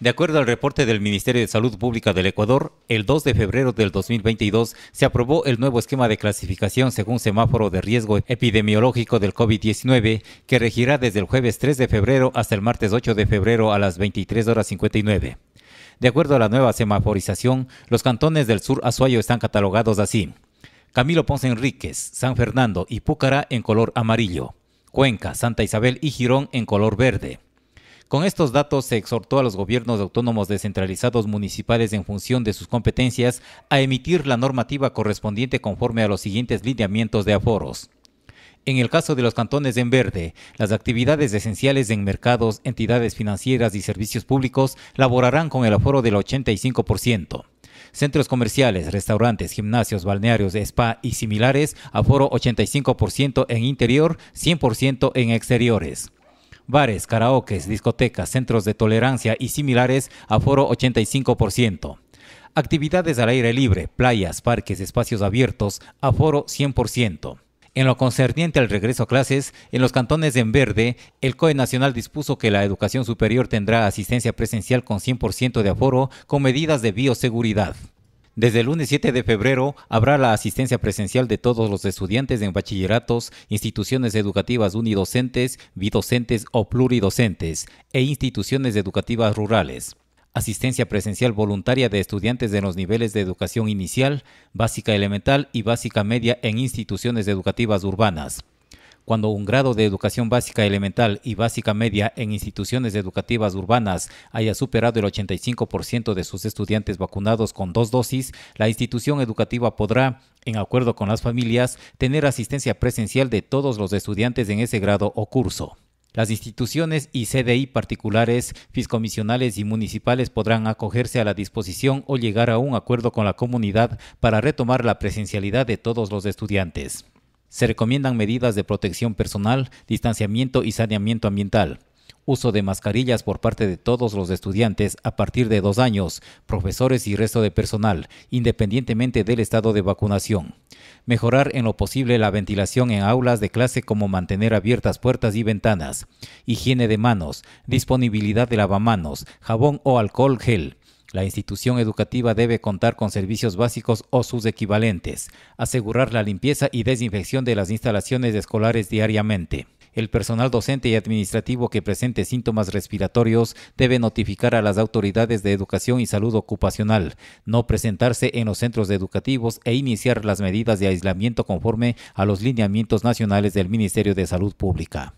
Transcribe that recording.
De acuerdo al reporte del Ministerio de Salud Pública del Ecuador, el 2 de febrero del 2022 se aprobó el nuevo esquema de clasificación según semáforo de riesgo epidemiológico del COVID-19 que regirá desde el jueves 3 de febrero hasta el martes 8 de febrero a las 23 horas 59. De acuerdo a la nueva semaforización, los cantones del sur Azuayo están catalogados así. Camilo Ponce Enríquez, San Fernando y Púcara en color amarillo. Cuenca, Santa Isabel y Girón en color verde. Con estos datos se exhortó a los gobiernos autónomos descentralizados municipales en función de sus competencias a emitir la normativa correspondiente conforme a los siguientes lineamientos de aforos. En el caso de los cantones en verde, las actividades esenciales en mercados, entidades financieras y servicios públicos laborarán con el aforo del 85%. Centros comerciales, restaurantes, gimnasios, balnearios, spa y similares, aforo 85% en interior, 100% en exteriores bares, karaokes, discotecas, centros de tolerancia y similares, aforo 85%. Actividades al aire libre, playas, parques, espacios abiertos, aforo 100%. En lo concerniente al regreso a clases, en los cantones en verde, el COE Nacional dispuso que la educación superior tendrá asistencia presencial con 100% de aforo con medidas de bioseguridad. Desde el lunes 7 de febrero habrá la asistencia presencial de todos los estudiantes en bachilleratos, instituciones educativas unidocentes, bidocentes o pluridocentes e instituciones educativas rurales. Asistencia presencial voluntaria de estudiantes de los niveles de educación inicial, básica elemental y básica media en instituciones educativas urbanas cuando un grado de educación básica elemental y básica media en instituciones educativas urbanas haya superado el 85% de sus estudiantes vacunados con dos dosis, la institución educativa podrá, en acuerdo con las familias, tener asistencia presencial de todos los estudiantes en ese grado o curso. Las instituciones y CDI particulares, fiscomisionales y municipales podrán acogerse a la disposición o llegar a un acuerdo con la comunidad para retomar la presencialidad de todos los estudiantes. Se recomiendan medidas de protección personal, distanciamiento y saneamiento ambiental. Uso de mascarillas por parte de todos los estudiantes a partir de dos años, profesores y resto de personal, independientemente del estado de vacunación. Mejorar en lo posible la ventilación en aulas de clase como mantener abiertas puertas y ventanas. Higiene de manos, disponibilidad de lavamanos, jabón o alcohol gel la institución educativa debe contar con servicios básicos o sus equivalentes, asegurar la limpieza y desinfección de las instalaciones escolares diariamente. El personal docente y administrativo que presente síntomas respiratorios debe notificar a las autoridades de educación y salud ocupacional, no presentarse en los centros educativos e iniciar las medidas de aislamiento conforme a los lineamientos nacionales del Ministerio de Salud Pública.